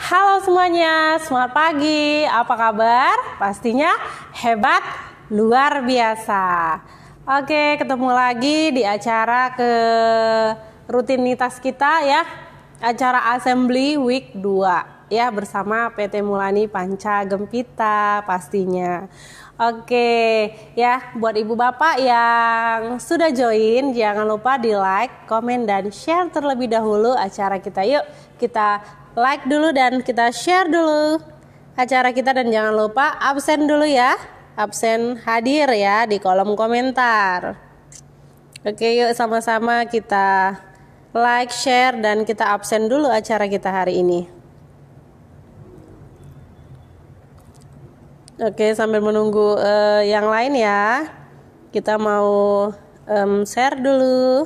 Halo semuanya, selamat pagi. Apa kabar? Pastinya hebat luar biasa. Oke, ketemu lagi di acara ke rutinitas kita ya. Acara Assembly Week 2 ya bersama PT Mulani Panca Gempita pastinya. Oke, ya buat ibu bapak yang sudah join jangan lupa di like, komen dan share terlebih dahulu acara kita. Yuk kita like dulu dan kita share dulu acara kita dan jangan lupa absen dulu ya. Absen hadir ya di kolom komentar. Oke, yuk sama-sama kita like, share dan kita absen dulu acara kita hari ini. Oke, sambil menunggu uh, yang lain ya. Kita mau um, share dulu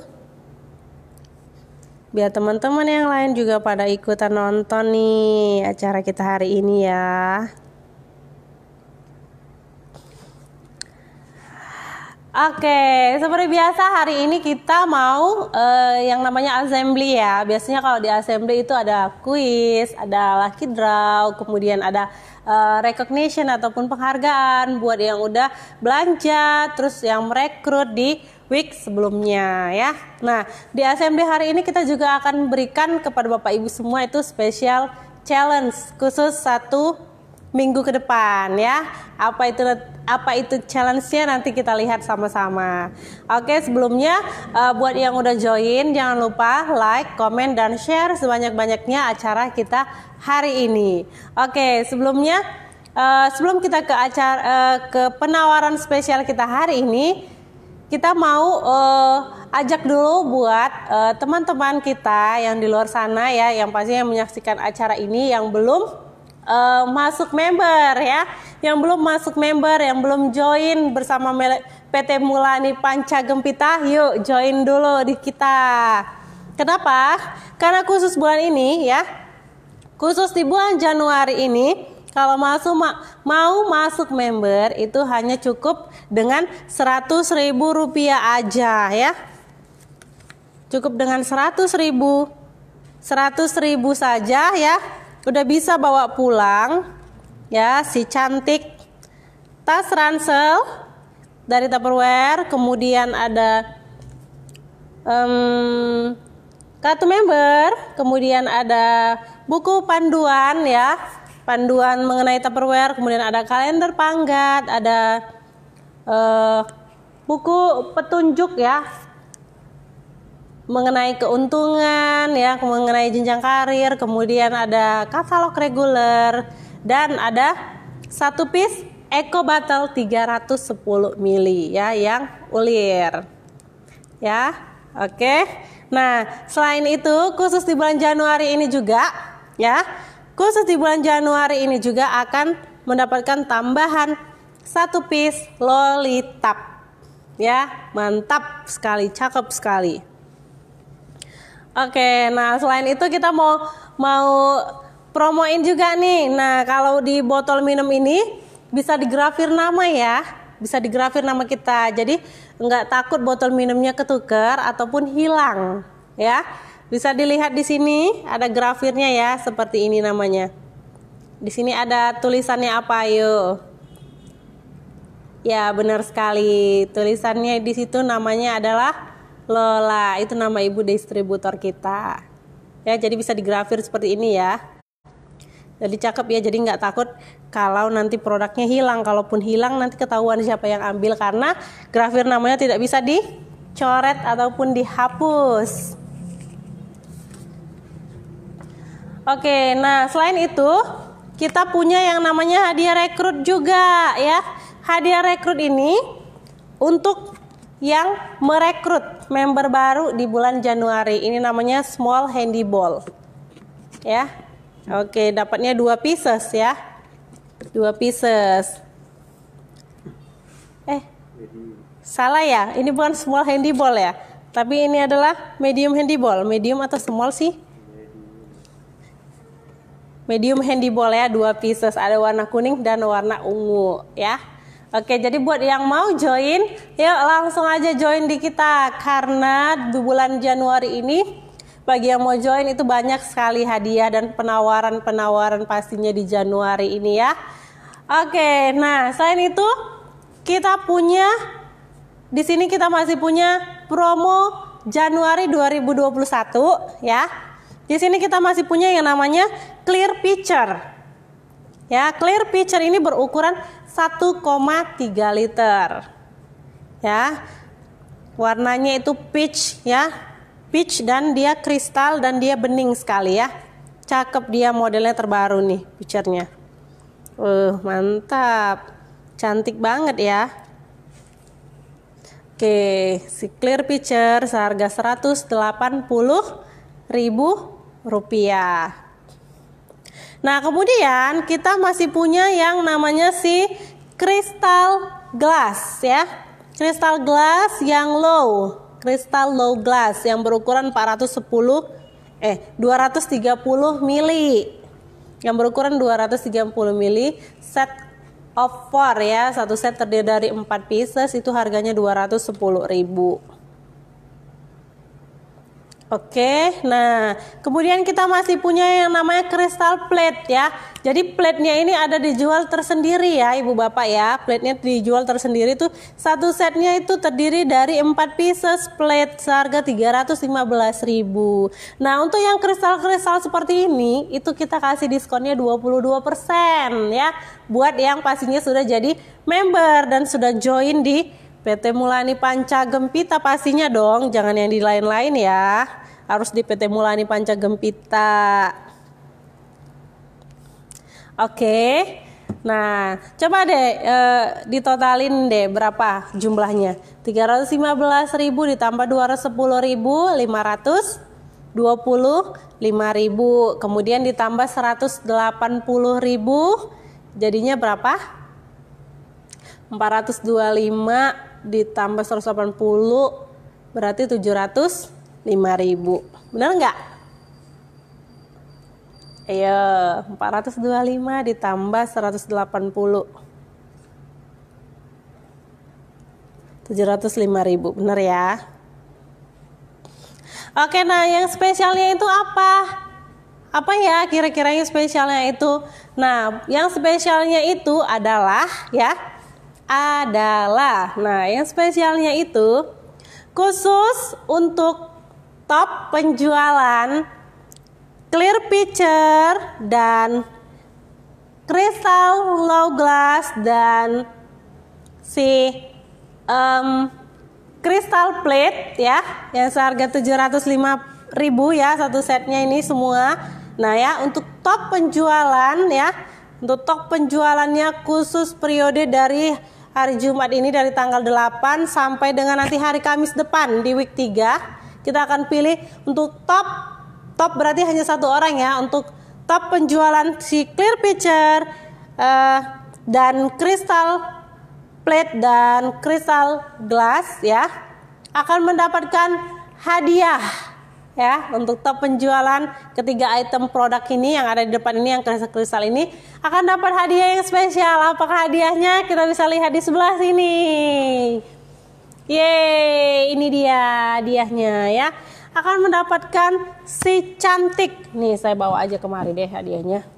biar teman-teman yang lain juga pada ikutan nonton nih acara kita hari ini ya. Oke, seperti biasa hari ini kita mau uh, yang namanya assembly ya. Biasanya kalau di assembly itu ada quiz, ada lucky draw, kemudian ada uh, recognition ataupun penghargaan buat yang udah belanja, terus yang merekrut di week sebelumnya ya. Nah, di ASMD hari ini kita juga akan berikan kepada Bapak Ibu semua itu special challenge khusus satu minggu ke depan ya. Apa itu apa itu challenge-nya nanti kita lihat sama-sama. Oke, sebelumnya eh, buat yang udah join jangan lupa like, komen dan share sebanyak-banyaknya acara kita hari ini. Oke, sebelumnya Uh, sebelum kita ke acara uh, ke penawaran spesial kita hari ini, kita mau uh, ajak dulu buat eh, teman-teman uh, kita yang di luar sana ya, yang pasti yang menyaksikan acara ini yang belum uh, masuk member ya, yang belum masuk member, yang belum join bersama PT Mulani Panca Gempita, yuk join dulu di kita. Kenapa? Karena khusus bulan ini ya, khusus di bulan Januari ini kalau masuk mau masuk member itu hanya cukup dengan ribu rupiah aja ya. Cukup dengan ribu 100000 ribu saja ya. Udah bisa bawa pulang ya si cantik tas ransel dari Tupperware, kemudian ada um, kartu member, kemudian ada buku panduan ya panduan mengenai Tupperware, kemudian ada kalender pangkat, ada uh, buku petunjuk ya mengenai keuntungan ya, mengenai jenjang karir, kemudian ada katalog reguler dan ada satu piece Eco Battle 310 mili ya yang ulir. Ya. Oke. Nah, selain itu khusus di bulan Januari ini juga ya Khusus di bulan Januari ini juga akan mendapatkan tambahan satu piece lolitap. Ya, mantap sekali, cakep sekali. Oke, nah selain itu kita mau mau promoin juga nih. Nah, kalau di botol minum ini bisa digrafir nama ya. Bisa digrafir nama kita. Jadi nggak takut botol minumnya ketukar ataupun hilang ya. Bisa dilihat di sini ada grafirnya ya, seperti ini namanya. Di sini ada tulisannya apa yuk? Ya, benar sekali. Tulisannya di situ namanya adalah Lola. Itu nama ibu distributor kita. Ya, jadi bisa digrafir seperti ini ya. Jadi cakep ya, jadi nggak takut kalau nanti produknya hilang. Kalaupun hilang nanti ketahuan siapa yang ambil karena grafir namanya tidak bisa dicoret ataupun dihapus. Oke, nah selain itu kita punya yang namanya hadiah rekrut juga ya. Hadiah rekrut ini untuk yang merekrut member baru di bulan Januari. Ini namanya small handy ball. Ya. Oke, dapatnya dua pieces ya. Dua pieces. Eh. Salah ya? Ini bukan small handy ball ya. Tapi ini adalah medium handy ball. Medium atau small sih? medium handy boleh ya dua pieces ada warna kuning dan warna ungu ya Oke, jadi buat yang mau join, yuk langsung aja join di kita karena di bulan Januari ini bagi yang mau join itu banyak sekali hadiah dan penawaran-penawaran pastinya di Januari ini ya. Oke, nah selain itu kita punya di sini kita masih punya promo Januari 2021 ya di sini kita masih punya yang namanya clear picture. Ya, clear picture ini berukuran 1,3 liter. Ya. Warnanya itu peach ya. Peach dan dia kristal dan dia bening sekali ya. Cakep dia modelnya terbaru nih picture-nya. Uh, mantap. Cantik banget ya. Oke, si clear picture seharga 180 ribu rupiah. Nah, kemudian kita masih punya yang namanya si kristal glass ya. Kristal glass yang low, kristal low glass yang berukuran 410 eh 230 mili. Yang berukuran 230 mili set of four ya. Satu set terdiri dari 4 pieces itu harganya 210 ribu. Oke, nah kemudian kita masih punya yang namanya kristal plate ya. Jadi plate-nya ini ada dijual tersendiri ya Ibu Bapak ya. Plate-nya dijual tersendiri tuh satu setnya itu terdiri dari 4 pieces plate seharga 315.000. Nah, untuk yang kristal-kristal seperti ini itu kita kasih diskonnya 22% ya buat yang pastinya sudah jadi member dan sudah join di PT Mulani Panca Gempita pastinya dong, jangan yang di lain-lain ya harus di PT Mulani Panca Gempita. Oke. Nah, coba deh e, ditotalin deh berapa jumlahnya. 315.000 ditambah 210.000 500 25.000 kemudian ditambah 180.000 jadinya berapa? 425 ditambah 180 berarti 700 5000 benar nggak Ayo, 425 ditambah 180. lima ribu, benar iya, ya? Oke, nah yang spesialnya itu apa? Apa ya kira-kira yang spesialnya itu? Nah, yang spesialnya itu adalah ya adalah. Nah, yang spesialnya itu khusus untuk top penjualan clear picture dan crystal low glass dan si um, crystal plate ya yang seharga 705.000 ya satu setnya ini semua nah ya untuk top penjualan ya untuk top penjualannya khusus periode dari hari Jumat ini dari tanggal 8 sampai dengan nanti hari Kamis depan di week 3 kita akan pilih untuk top. Top berarti hanya satu orang ya. Untuk top penjualan si Clear Picture uh, dan Crystal Plate dan Crystal Glass ya akan mendapatkan hadiah ya untuk top penjualan ketiga item produk ini yang ada di depan ini yang kristal kristal ini akan dapat hadiah yang spesial apakah hadiahnya kita bisa lihat di sebelah sini Yeay, ini dia hadiahnya ya. Akan mendapatkan si cantik. Nih saya bawa aja kemari deh hadiahnya.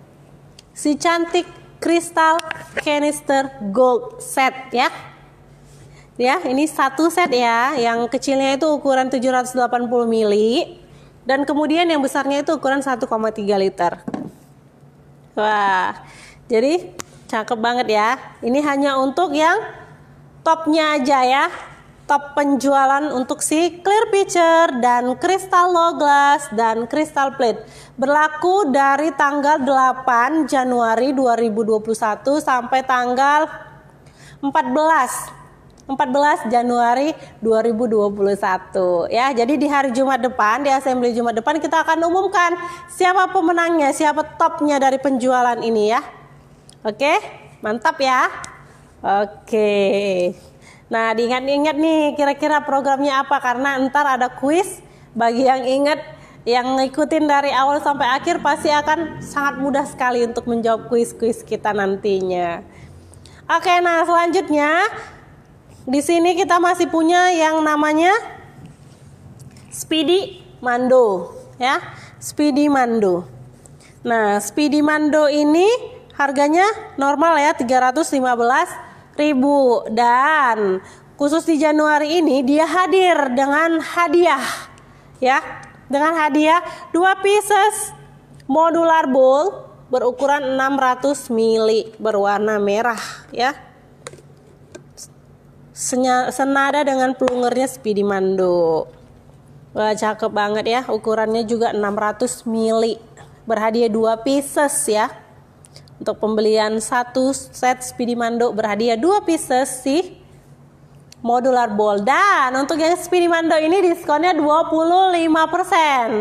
Si cantik kristal canister gold set ya. Ya, ini satu set ya. Yang kecilnya itu ukuran 780 mili dan kemudian yang besarnya itu ukuran 1,3 liter. Wah. Jadi cakep banget ya. Ini hanya untuk yang topnya aja ya top penjualan untuk si clear Picture dan crystal low glass dan crystal plate. Berlaku dari tanggal 8 Januari 2021 sampai tanggal 14 14 Januari 2021 ya. Jadi di hari Jumat depan di assembly Jumat depan kita akan umumkan siapa pemenangnya, siapa topnya dari penjualan ini ya. Oke, mantap ya. Oke. Nah, diingat-ingat nih kira-kira programnya apa karena ntar ada kuis bagi yang ingat yang ngikutin dari awal sampai akhir pasti akan sangat mudah sekali untuk menjawab kuis-kuis kita nantinya. Oke, nah selanjutnya di sini kita masih punya yang namanya Speedy Mando, ya. Speedy Mando. Nah, Speedy Mando ini harganya normal ya 315 ribu dan khusus di Januari ini dia hadir dengan hadiah ya dengan hadiah dua pieces modular bowl berukuran 600 mili berwarna merah ya senada dengan pelungernya Speedy Mando Wah, cakep banget ya ukurannya juga 600 mili berhadiah dua pieces ya untuk pembelian satu set Speedy Mando berhadiah dua pieces sih modular ball dan untuk yang Speedy Mando ini diskonnya 25%.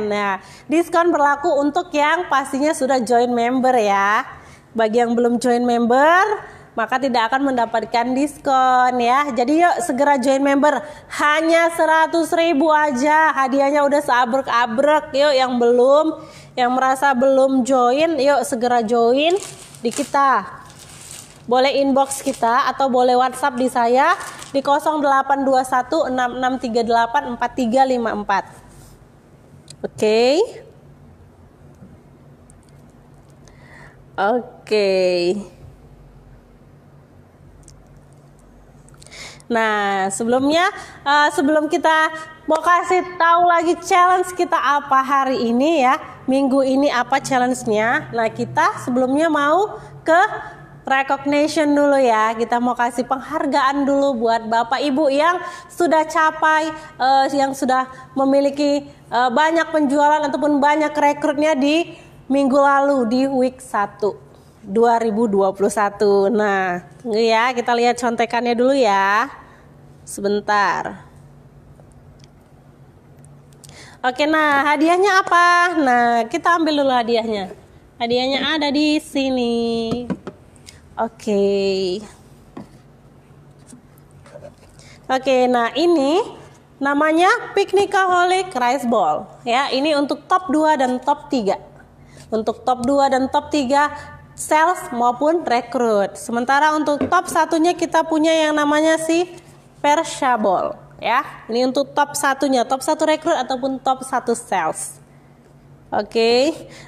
Nah, diskon berlaku untuk yang pastinya sudah join member ya. Bagi yang belum join member, maka tidak akan mendapatkan diskon ya. Jadi yuk segera join member. Hanya 100 ribu aja. Hadiahnya udah seabrek-abrek. Yuk yang belum, yang merasa belum join, yuk segera join di kita. Boleh inbox kita atau boleh WhatsApp di saya di 082166384354. Oke. Oke. Nah, sebelumnya uh, sebelum kita mau kasih tahu lagi challenge kita apa hari ini ya. Minggu ini apa challenge-nya? Nah, kita sebelumnya mau ke recognition dulu ya. Kita mau kasih penghargaan dulu buat Bapak Ibu yang sudah capai uh, yang sudah memiliki uh, banyak penjualan ataupun banyak rekrutnya di minggu lalu di week 1. 2021. Nah, tunggu ya, kita lihat contekannya dulu ya. Sebentar. Oke, nah hadiahnya apa? Nah, kita ambil dulu hadiahnya. Hadiahnya ada di sini. Oke. Oke, nah ini namanya Picnicaholic Rice Ball. Ya, ini untuk top 2 dan top 3. Untuk top 2 dan top 3 sales maupun rekrut. Sementara untuk top satunya kita punya yang namanya si Ball ya. Ini untuk top satunya, top satu rekrut ataupun top satu sales. Oke. Okay.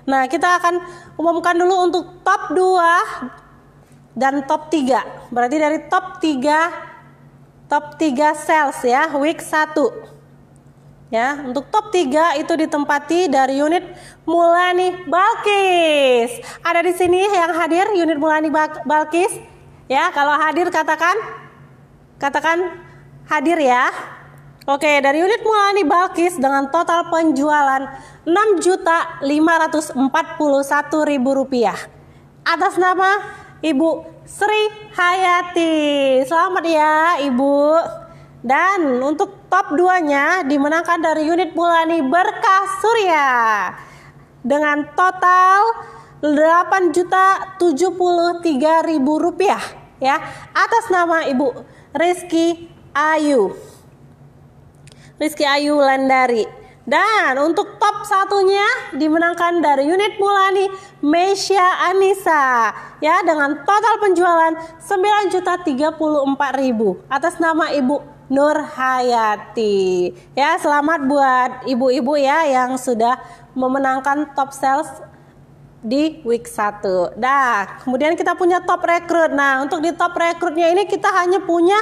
Nah, kita akan umumkan dulu untuk top 2 dan top 3. Berarti dari top 3 top 3 sales ya, week 1. Ya, untuk top 3 itu ditempati dari unit Mulani Balkis. Ada di sini yang hadir unit Mulani Balkis? Ya, kalau hadir katakan katakan Hadir ya. Oke, dari unit Mulani Balkis dengan total penjualan Rp6.541.000 atas nama Ibu Sri Hayati. Selamat ya, Ibu. Dan untuk top 2-nya dimenangkan dari unit Mulani Berkah Surya dengan total Rp8.073.000 ya atas nama Ibu Rizky Ayu. Rizky Ayu Landari. Dan untuk top satunya dimenangkan dari unit Mulani Mesia Anissa ya dengan total penjualan 9.034.000 atas nama Ibu Nur Hayati. Ya, selamat buat ibu-ibu ya yang sudah memenangkan top sales di week 1. Nah, kemudian kita punya top rekrut. Nah, untuk di top rekrutnya ini kita hanya punya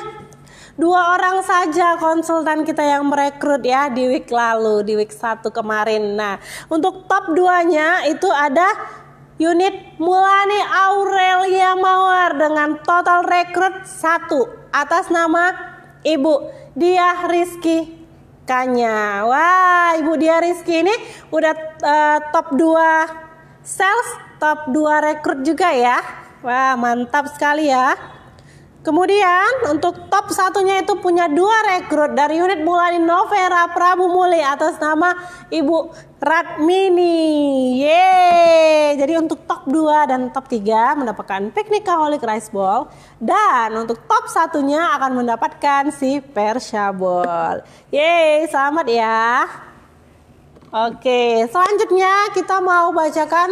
dua orang saja konsultan kita yang merekrut ya di week lalu, di week satu kemarin. Nah, untuk top duanya itu ada unit Mulani Aurelia Mawar dengan total rekrut satu atas nama Ibu Diah Rizky Kanya. Wah, Ibu Diah Rizky ini udah uh, top dua sales, top dua rekrut juga ya. Wah, mantap sekali ya. Kemudian untuk top satunya itu punya dua rekrut dari unit Mulani Novera Prabu Muli atas nama Ibu Radmini, Yeay. Jadi untuk top 2 dan top 3 mendapatkan piknik Kaholic Rice Ball. Dan untuk top satunya akan mendapatkan si Persia Ball. Yeay, selamat ya. Oke, selanjutnya kita mau bacakan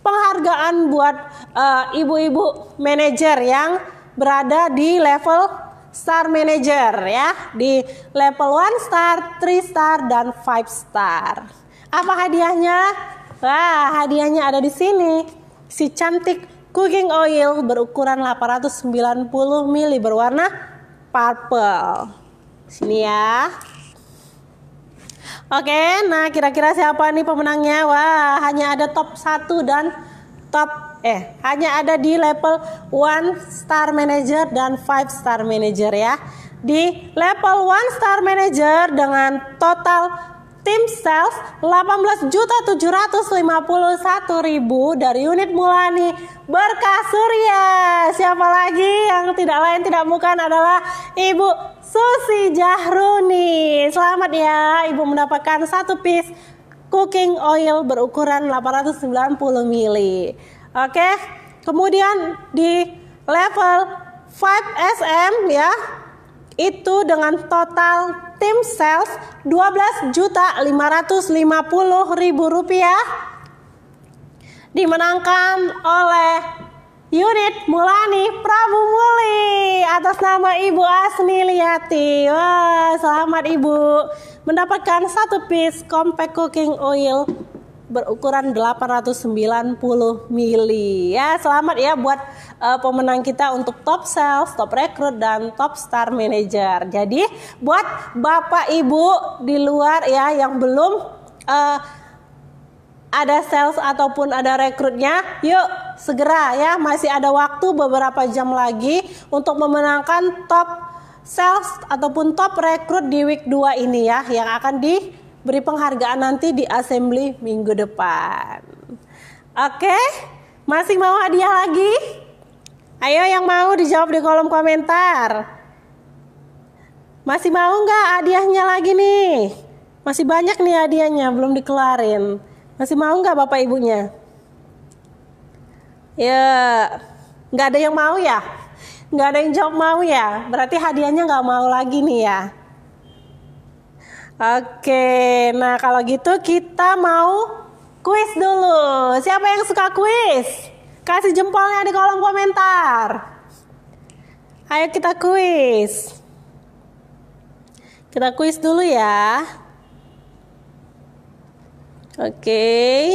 penghargaan buat eh, ibu-ibu uh, ibu -ibu manajer yang berada di level star manager ya, di level 1 star, 3 star dan 5 star. Apa hadiahnya? Wah, hadiahnya ada di sini. Si cantik cooking oil berukuran 890 ml berwarna purple. Sini ya. Oke, nah kira-kira siapa nih pemenangnya? Wah, hanya ada top 1 dan top eh hanya ada di level one star manager dan five star manager ya. Di level one star manager dengan total tim sales 18.751.000 dari unit Mulani Berkah Surya. Siapa lagi yang tidak lain tidak bukan adalah Ibu Susi Jahruni. Selamat ya Ibu mendapatkan satu piece cooking oil berukuran 890 mili. Oke. Kemudian di level 5SM ya, itu dengan total tim sales 12.550.000 rupiah dimenangkan oleh unit Mulani Prabu Muli atas nama Ibu Asni Liati. Wah, selamat Ibu mendapatkan satu piece compact cooking oil berukuran 890 mili. Ya, selamat ya buat uh, pemenang kita untuk top sales, top rekrut dan top star manager. Jadi, buat Bapak Ibu di luar ya yang belum uh, ada sales ataupun ada rekrutnya, yuk segera ya, masih ada waktu beberapa jam lagi untuk memenangkan top sales ataupun top rekrut di week 2 ini ya yang akan di beri penghargaan nanti di assembly minggu depan. Oke, masih mau hadiah lagi? Ayo yang mau dijawab di kolom komentar. Masih mau nggak hadiahnya lagi nih? Masih banyak nih hadiahnya, belum dikelarin. Masih mau nggak bapak ibunya? Ya, nggak ada yang mau ya? Nggak ada yang jawab mau ya? Berarti hadiahnya nggak mau lagi nih ya? Oke, nah kalau gitu kita mau kuis dulu. Siapa yang suka kuis? Kasih jempolnya di kolom komentar. Ayo kita kuis. Kita kuis dulu ya. Oke.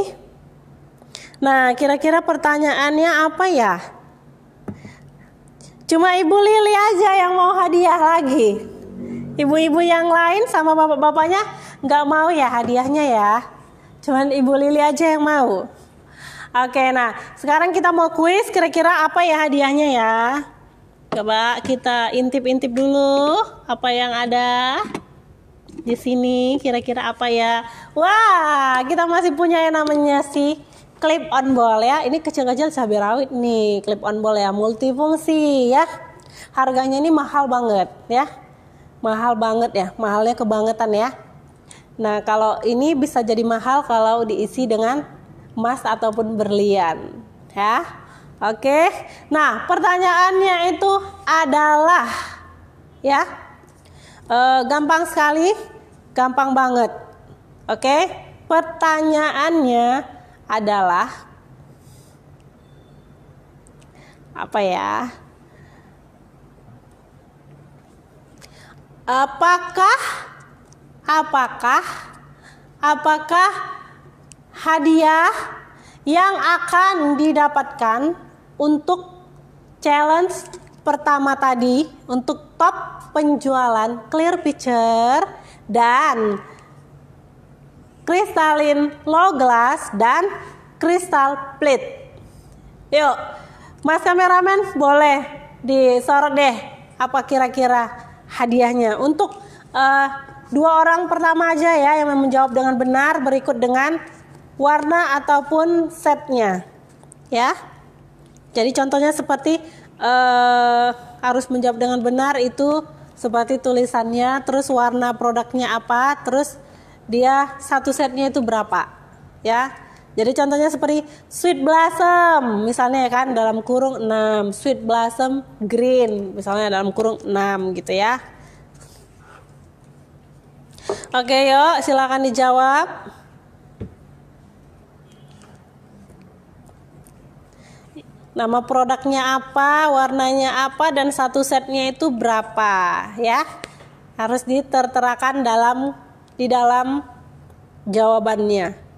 Nah, kira-kira pertanyaannya apa ya? Cuma Ibu Lili aja yang mau hadiah lagi. Ibu-ibu yang lain sama bapak-bapaknya nggak mau ya hadiahnya ya. Cuman Ibu Lili aja yang mau. Oke, nah sekarang kita mau kuis kira-kira apa ya hadiahnya ya. Coba kita intip-intip dulu apa yang ada di sini kira-kira apa ya. Wah, kita masih punya yang namanya si clip on ball ya. Ini kecil-kecil cabai rawit nih, clip on ball ya, multifungsi ya. Harganya ini mahal banget ya mahal banget ya, mahalnya kebangetan ya. Nah, kalau ini bisa jadi mahal kalau diisi dengan emas ataupun berlian, ya. Oke. Nah, pertanyaannya itu adalah ya. E, gampang sekali, gampang banget. Oke. Pertanyaannya adalah apa ya? Apakah apakah apakah hadiah yang akan didapatkan untuk challenge pertama tadi untuk top penjualan clear picture dan kristalin low glass dan kristal plate. Yuk, Mas kameramen boleh disorot deh apa kira-kira hadiahnya. Untuk uh, dua orang pertama aja ya yang menjawab dengan benar berikut dengan warna ataupun setnya. Ya. Jadi contohnya seperti uh, harus menjawab dengan benar itu seperti tulisannya, terus warna produknya apa, terus dia satu setnya itu berapa. Ya. Jadi contohnya seperti sweet blossom misalnya ya kan dalam kurung 6, sweet blossom green misalnya dalam kurung 6 gitu ya. Oke yuk silakan dijawab. Nama produknya apa, warnanya apa, dan satu setnya itu berapa ya. Harus diterterakan dalam di dalam jawabannya.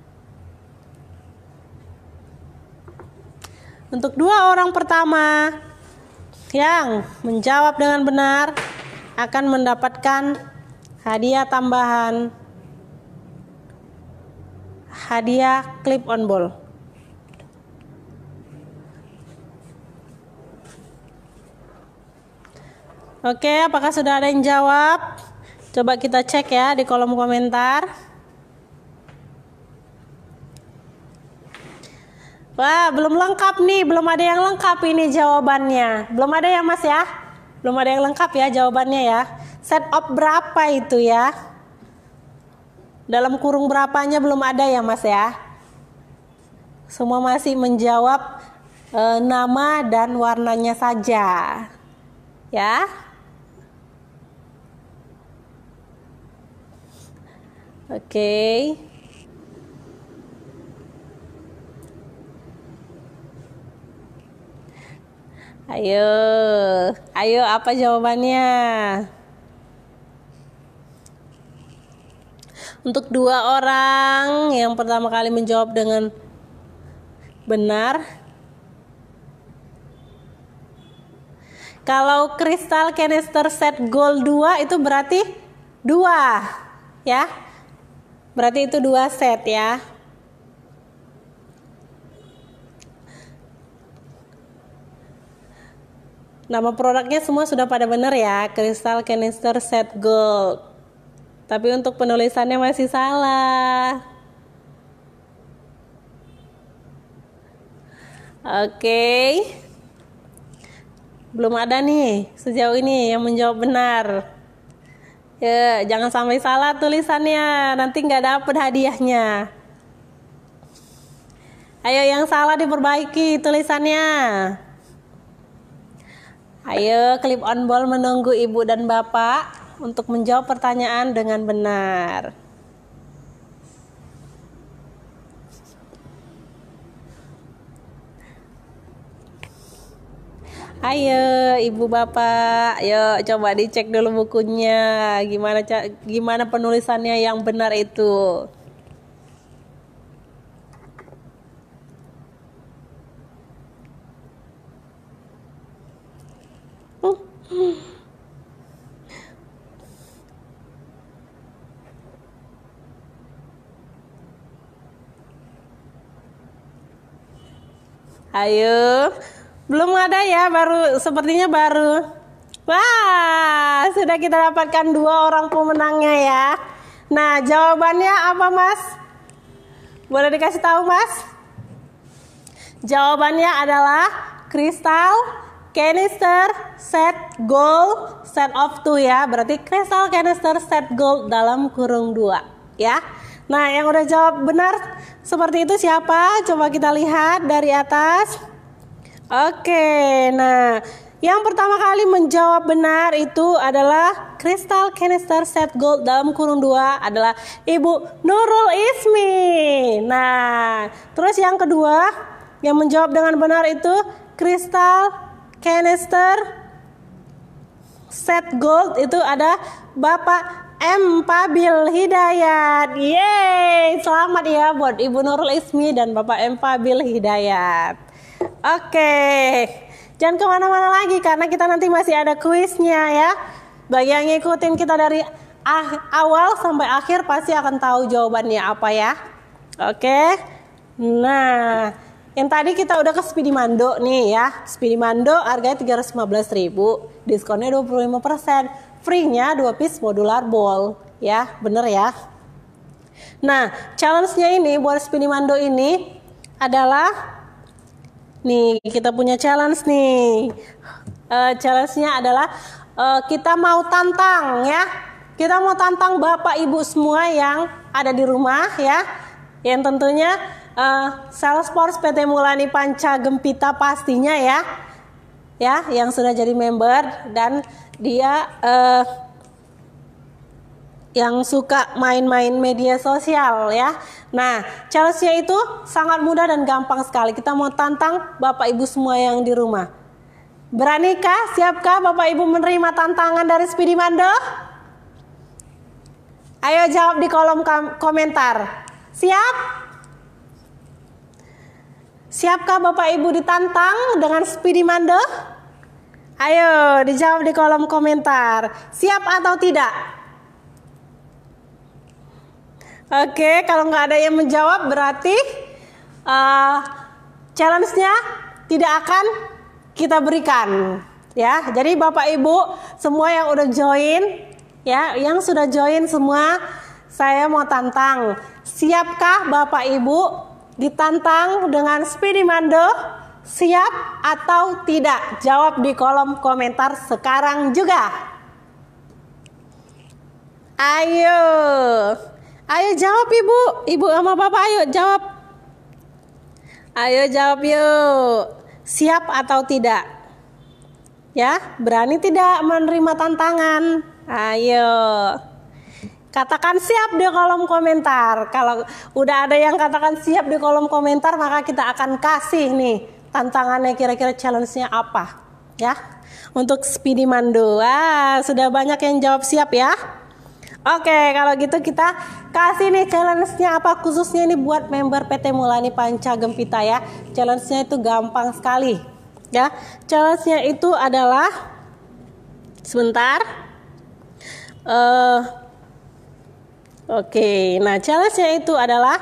Untuk dua orang pertama yang menjawab dengan benar akan mendapatkan hadiah tambahan hadiah clip on ball. Oke, apakah sudah ada yang jawab? Coba kita cek ya di kolom komentar. Wah, belum lengkap nih, belum ada yang lengkap ini jawabannya. Belum ada ya Mas ya? Belum ada yang lengkap ya jawabannya ya. Set up berapa itu ya? Dalam kurung berapanya belum ada ya Mas ya? Semua masih menjawab e, nama dan warnanya saja. Ya. Oke. Okay. Ayo, ayo apa jawabannya? Untuk dua orang yang pertama kali menjawab dengan benar. Kalau kristal canister set gold 2 itu berarti dua, ya. Berarti itu dua set ya. Nama produknya semua sudah pada benar ya, Crystal canister set gold. Tapi untuk penulisannya masih salah. Oke. Okay. Belum ada nih sejauh ini yang menjawab benar. Ya, jangan sampai salah tulisannya, nanti nggak dapet hadiahnya. Ayo yang salah diperbaiki tulisannya. Ayo, klip on ball menunggu ibu dan bapak untuk menjawab pertanyaan dengan benar. Ayo, ibu bapak, yuk coba dicek dulu bukunya, gimana gimana penulisannya yang benar itu. Ayo, belum ada ya, baru sepertinya baru. Wah, sudah kita dapatkan dua orang pemenangnya ya. Nah, jawabannya apa, Mas? Boleh dikasih tahu, Mas? Jawabannya adalah kristal canister set goal set of two ya. Berarti crystal canister set gold dalam kurung dua ya. Nah, yang udah jawab benar seperti itu siapa? Coba kita lihat dari atas. Oke, nah yang pertama kali menjawab benar itu adalah Crystal Canister Set Gold dalam kurung dua adalah Ibu Nurul Ismi. Nah, terus yang kedua yang menjawab dengan benar itu Crystal Canister set gold itu ada Bapak M. Pabil Hidayat. Yeay, selamat ya buat Ibu Nurul Ismi dan Bapak M. Pabil Hidayat. Oke, jangan kemana-mana lagi karena kita nanti masih ada kuisnya ya. Bagi yang ngikutin kita dari ah, awal sampai akhir pasti akan tahu jawabannya apa ya. Oke, nah. Yang tadi kita udah ke Speedy Mando nih ya. Speedy Mando harganya 315.000, diskonnya 25%. persen, Free-nya 2 piece modular ball ya, bener ya. Nah, challenge-nya ini buat Speedy Mando ini adalah Nih, kita punya challenge nih. Uh, challenge-nya adalah uh, kita mau tantang ya. Kita mau tantang Bapak Ibu semua yang ada di rumah ya. Yang tentunya uh, eh, Salesforce PT Mulani Panca Gempita pastinya ya. Ya, yang sudah jadi member dan dia uh, yang suka main-main media sosial ya. Nah, challenge-nya itu sangat mudah dan gampang sekali. Kita mau tantang Bapak Ibu semua yang di rumah. Beranikah? Siapkah Bapak Ibu menerima tantangan dari Speedy Mando? Ayo jawab di kolom komentar. Siap? Siapkah Bapak Ibu ditantang dengan Speedy Mande? Ayo dijawab di kolom komentar. Siap atau tidak? Oke, kalau nggak ada yang menjawab berarti uh, challenge-nya tidak akan kita berikan. Ya, jadi Bapak Ibu semua yang udah join, ya, yang sudah join semua, saya mau tantang. Siapkah Bapak Ibu ditantang dengan Speedy Mando? Siap atau tidak? Jawab di kolom komentar sekarang juga. Ayo. Ayo jawab Ibu. Ibu sama Bapak ayo jawab. Ayo jawab yuk. Siap atau tidak? Ya, berani tidak menerima tantangan? Ayo. Katakan siap di kolom komentar. Kalau udah ada yang katakan siap di kolom komentar, maka kita akan kasih nih tantangannya kira-kira challenge-nya apa, ya? Untuk Speedy Mando. Wah, sudah banyak yang jawab siap ya. Oke, kalau gitu kita kasih nih challenge-nya apa khususnya ini buat member PT Mulani Panca Gempita ya. Challenge-nya itu gampang sekali. Ya, challenge-nya itu adalah sebentar. uh, Oke, nah challenge-nya itu adalah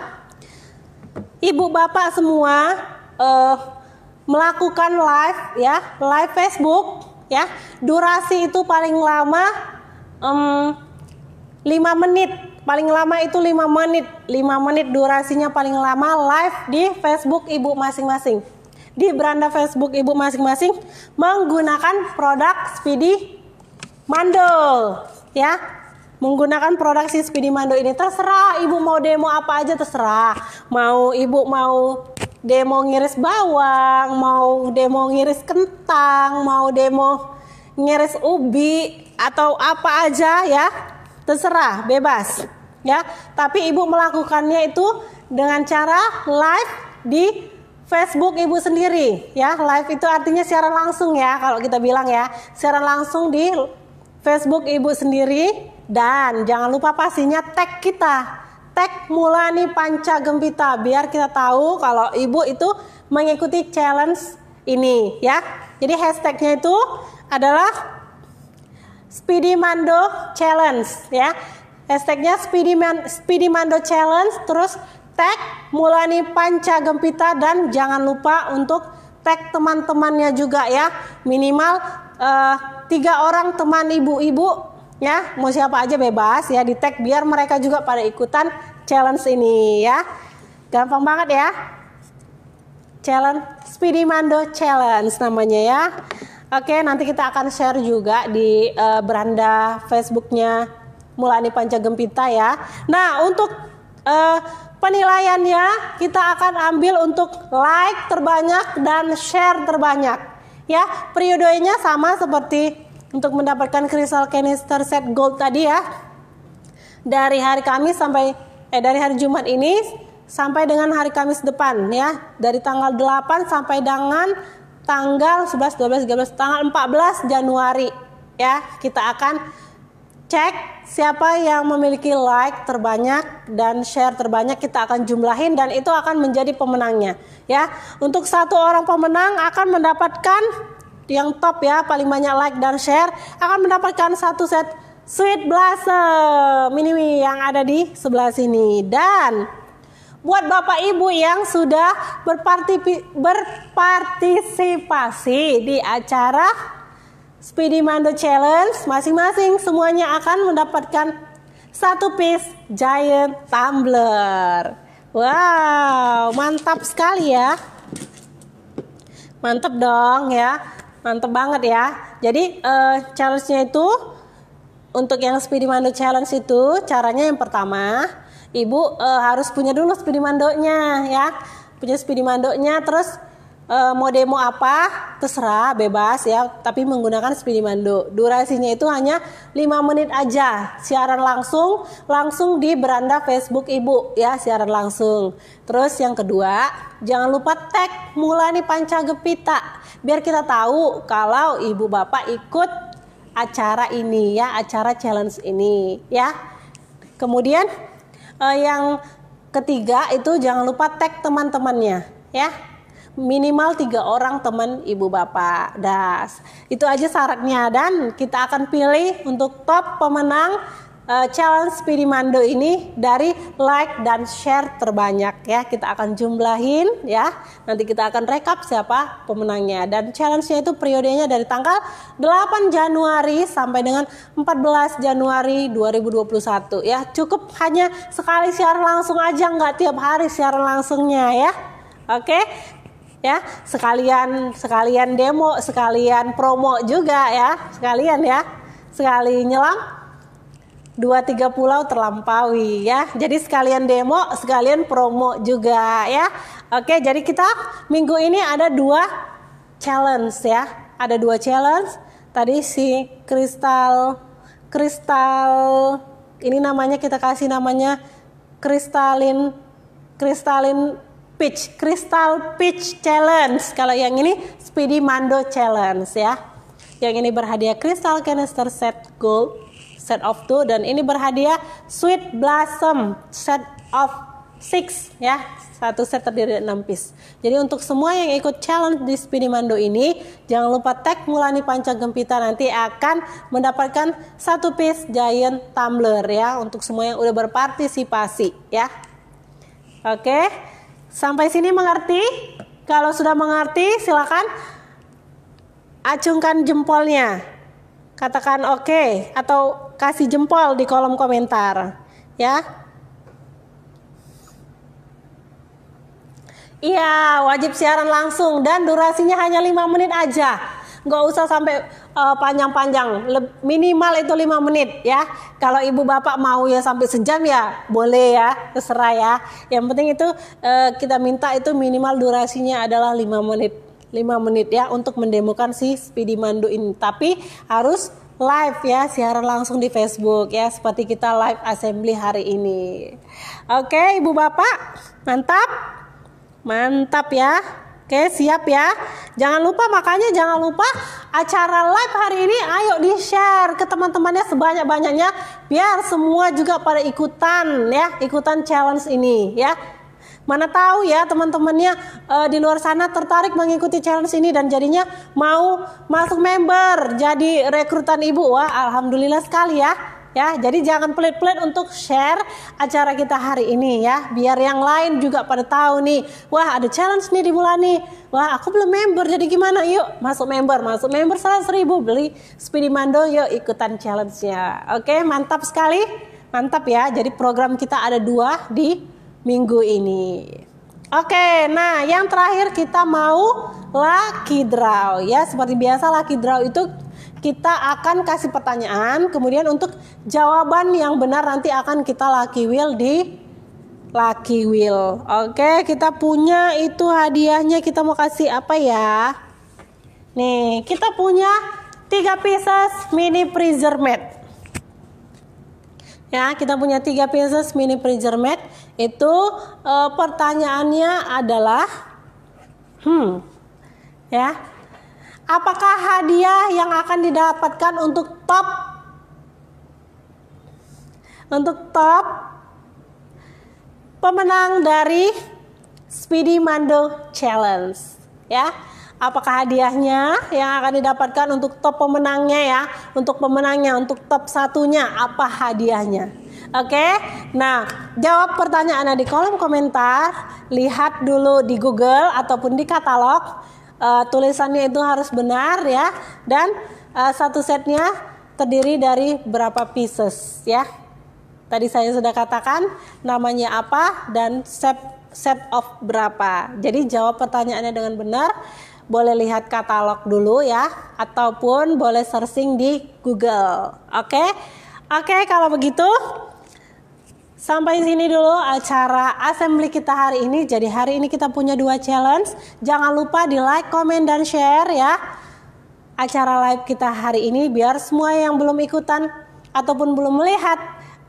ibu bapak semua uh, melakukan live ya, live Facebook ya. Durasi itu paling lama um, 5 menit. Paling lama itu 5 menit. 5 menit durasinya paling lama live di Facebook ibu masing-masing. Di beranda Facebook ibu masing-masing menggunakan produk Speedy Mandel ya menggunakan produk si Mando ini terserah ibu mau demo apa aja terserah mau ibu mau demo ngiris bawang mau demo ngiris kentang mau demo ngiris ubi atau apa aja ya terserah bebas ya tapi ibu melakukannya itu dengan cara live di Facebook ibu sendiri ya live itu artinya siaran langsung ya kalau kita bilang ya siaran langsung di Facebook ibu sendiri dan jangan lupa pastinya tag kita. Tag Mulani Panca Gempita biar kita tahu kalau ibu itu mengikuti challenge ini ya. Jadi hashtagnya itu adalah Speedy Mando Challenge ya. Hashtagnya Speedy, Man, Speedy Mando Challenge terus tag Mulani Panca Gempita dan jangan lupa untuk tag teman-temannya juga ya. Minimal uh, tiga orang teman ibu-ibu ya mau siapa aja bebas ya di tag biar mereka juga pada ikutan challenge ini ya gampang banget ya challenge Speedy Mando Challenge namanya ya oke nanti kita akan share juga di uh, beranda Facebooknya Mulani Panca Gempita ya nah untuk uh, penilaiannya kita akan ambil untuk like terbanyak dan share terbanyak ya periodenya sama seperti untuk mendapatkan kristal canister set gold tadi ya. Dari hari Kamis sampai eh dari hari Jumat ini sampai dengan hari Kamis depan ya. Dari tanggal 8 sampai dengan tanggal 11, 12, 13, tanggal 14 Januari ya. Kita akan cek siapa yang memiliki like terbanyak dan share terbanyak kita akan jumlahin dan itu akan menjadi pemenangnya ya. Untuk satu orang pemenang akan mendapatkan yang top ya, paling banyak like dan share akan mendapatkan satu set Sweet Blossom ini yang ada di sebelah sini. Dan buat Bapak Ibu yang sudah berpartisipasi di acara Speedy Mando Challenge, masing-masing semuanya akan mendapatkan satu piece giant tumbler. Wow, mantap sekali ya. Mantap dong ya. Mantep banget ya. Jadi uh, challenge-nya itu untuk yang Speedy Mando Challenge itu caranya yang pertama ibu uh, harus punya dulu speedy mandonya ya punya speedy mandonya terus Mode eh, mau demo apa terserah bebas ya tapi menggunakan mando durasinya itu hanya 5 menit aja siaran langsung langsung di beranda Facebook Ibu ya siaran langsung terus yang kedua jangan lupa tag Mulani gepita biar kita tahu kalau ibu bapak ikut acara ini ya acara challenge ini ya kemudian e, yang ketiga itu jangan lupa tag teman-temannya ya minimal tiga orang teman ibu bapak das itu aja syaratnya dan kita akan pilih untuk top pemenang uh, challenge Pirimando ini dari like dan share terbanyak ya kita akan jumlahin ya nanti kita akan rekap siapa pemenangnya dan challenge-nya itu periodenya dari tanggal 8 Januari sampai dengan 14 Januari 2021 ya cukup hanya sekali siaran langsung aja nggak tiap hari siaran langsungnya ya Oke, ya sekalian sekalian demo sekalian promo juga ya sekalian ya sekali nyelam dua tiga pulau terlampaui ya jadi sekalian demo sekalian promo juga ya oke jadi kita minggu ini ada dua challenge ya ada dua challenge tadi si kristal kristal ini namanya kita kasih namanya kristalin kristalin Peach, Crystal Peach Challenge. Kalau yang ini Speedy Mando Challenge ya. Yang ini berhadiah Crystal Canister Set Gold set of two dan ini berhadiah Sweet Blossom set of six ya. Satu set terdiri dari 6 piece. Jadi untuk semua yang ikut challenge di Speedy Mando ini, jangan lupa tag Mulani Panca Gempita nanti akan mendapatkan satu piece giant tumbler ya untuk semua yang udah berpartisipasi ya. Oke. Okay. Sampai sini mengerti? Kalau sudah mengerti, silakan acungkan jempolnya. Katakan oke okay, atau kasih jempol di kolom komentar, ya. Iya, wajib siaran langsung dan durasinya hanya 5 menit aja nggak usah sampai panjang eh, panjang-panjang minimal itu lima menit ya kalau ibu bapak mau ya sampai sejam ya boleh ya terserah ya yang penting itu uh, kita minta itu minimal durasinya adalah lima menit lima menit ya untuk mendemokan si Speedy Mandu ini tapi harus live ya siaran langsung di Facebook ya seperti kita live assembly hari ini. Oke, Ibu Bapak, mantap. Mantap ya. Oke, siap ya. Jangan lupa makanya jangan lupa acara live hari ini ayo di-share ke teman-temannya sebanyak-banyaknya biar semua juga pada ikutan ya, ikutan challenge ini ya. Mana tahu ya teman-temannya e, di luar sana tertarik mengikuti challenge ini dan jadinya mau masuk member jadi rekrutan ibu. Wah, alhamdulillah sekali ya ya. Jadi jangan pelit-pelit untuk share acara kita hari ini ya, biar yang lain juga pada tahu nih. Wah, ada challenge nih di bulan nih. Wah, aku belum member jadi gimana? Yuk, masuk member, masuk member salah seribu beli Speedy Mando, yuk ikutan challenge-nya. Oke, mantap sekali. Mantap ya. Jadi program kita ada dua di minggu ini. Oke, nah yang terakhir kita mau lucky draw ya. Seperti biasa lucky draw itu kita akan kasih pertanyaan, kemudian untuk jawaban yang benar nanti akan kita lucky wheel di lucky wheel. Oke, kita punya itu hadiahnya kita mau kasih apa ya? Nih, kita punya tiga pieces mini freezer mat. Ya, kita punya tiga pieces mini freezer mat. Itu e, pertanyaannya adalah hmm. Ya, Apakah hadiah yang akan didapatkan untuk top untuk top pemenang dari Speedy Mando Challenge ya? Apakah hadiahnya yang akan didapatkan untuk top pemenangnya ya? Untuk pemenangnya, untuk top satunya apa hadiahnya? Oke, okay? nah jawab pertanyaan di kolom komentar. Lihat dulu di Google ataupun di katalog uh, tulisannya itu harus benar ya dan uh, satu setnya terdiri dari berapa pieces ya. Tadi saya sudah katakan namanya apa dan set set of berapa. Jadi jawab pertanyaannya dengan benar. Boleh lihat katalog dulu ya ataupun boleh searching di Google. Oke? Okay? Oke, okay, kalau begitu Sampai sini dulu acara assembly kita hari ini. Jadi hari ini kita punya dua challenge. Jangan lupa di like, comment, dan share ya. Acara live kita hari ini biar semua yang belum ikutan ataupun belum melihat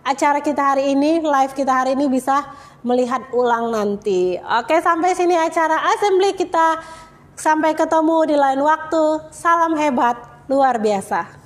acara kita hari ini, live kita hari ini bisa melihat ulang nanti. Oke, sampai sini acara assembly kita. Sampai ketemu di lain waktu. Salam hebat, luar biasa.